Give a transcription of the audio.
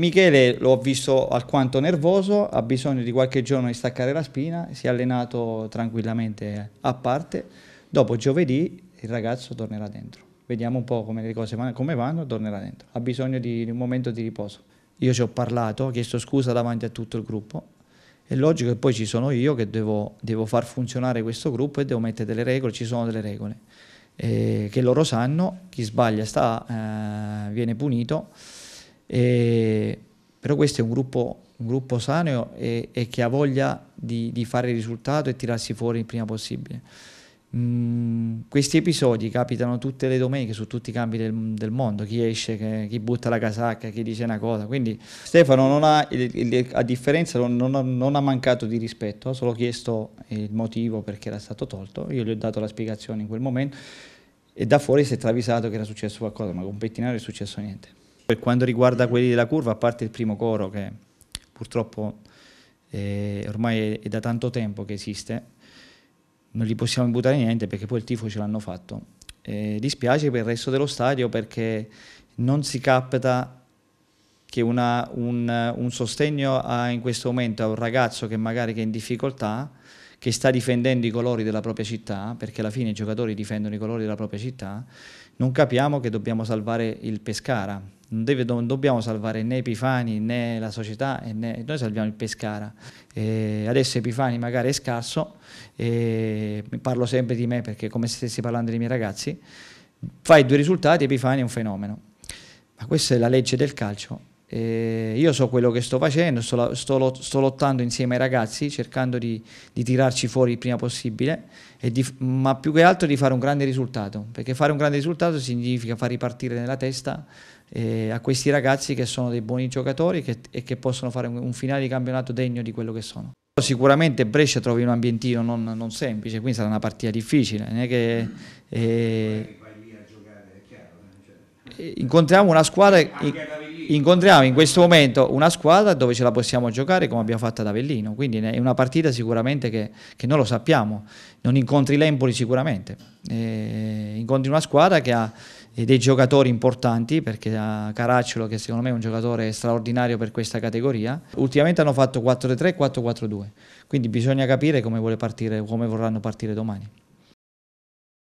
Michele l'ho visto alquanto nervoso, ha bisogno di qualche giorno di staccare la spina, si è allenato tranquillamente a parte. Dopo giovedì il ragazzo tornerà dentro. Vediamo un po' come le cose vanno, come vanno, tornerà dentro. Ha bisogno di, un momento di riposo. Io ci ho parlato, ho chiesto scusa davanti a tutto il gruppo. È logico che poi ci sono io che devo, devo far funzionare questo gruppo e devo mettere delle regole, ci sono delle regole eh, che loro sanno, chi sbaglia sta, eh, viene punito eh, però questo è un gruppo, un gruppo sano e, e, che ha voglia di, di, fare il risultato e tirarsi fuori il prima possibile. Mm, questi episodi capitano tutte le domeniche su tutti i campi del, del mondo, chi esce, che, chi butta la casacca, chi dice una cosa. Quindi Stefano ha, a differenza non, ha, non ha mancato di rispetto, ha solo chiesto il motivo perché era stato tolto, io gli ho dato la spiegazione in quel momento e da fuori si è travisato che era successo qualcosa, ma con Pettinaro è successo niente. Per quanto riguarda quelli della curva, a parte il primo coro che purtroppo eh, ormai è da tanto tempo che esiste, non gli possiamo buttare niente perché poi il tifo ce l'hanno fatto. Eh, dispiace per il resto dello stadio perché non si capita che una, un, un, sostegno a, in questo momento a un ragazzo che magari che è in difficoltà, che sta difendendo i colori della propria città, perché alla fine i giocatori difendono i colori della propria città, non capiamo che dobbiamo salvare il Pescara, non, deve, non, dobbiamo salvare né Epifani né la società, né, noi salviamo il Pescara. E adesso Epifani magari è scarso, parlo sempre di me perché è come se stessi parlando dei miei ragazzi, fai due risultati, Epifani è un fenomeno. Ma questa è la legge del calcio. E io so quello che sto facendo, sto, sto, sto lottando insieme ai ragazzi, cercando di, di tirarci fuori il prima possibile, di, ma più che altro di fare un grande risultato, perché fare un grande risultato significa far ripartire nella testa eh, a questi ragazzi che sono dei buoni giocatori che, e che possono fare un, finale di campionato degno di quello che sono. Sicuramente Brescia trovi un ambientino non, non, semplice, quindi sarà una partita difficile. Non è che, mm. eh, eh, cioè. eh, incontriamo una squadra incontriamo in questo momento una squadra dove ce la possiamo giocare come abbiamo fatto ad Avellino quindi è una partita sicuramente che, che noi lo sappiamo non incontri l'Empoli sicuramente e eh, incontri una squadra che ha e dei giocatori importanti, perché eh, Caracciolo che secondo me è un giocatore straordinario per questa categoria, ultimamente hanno fatto 4-3 4-4-2, quindi bisogna capire come, come vorranno partire domani.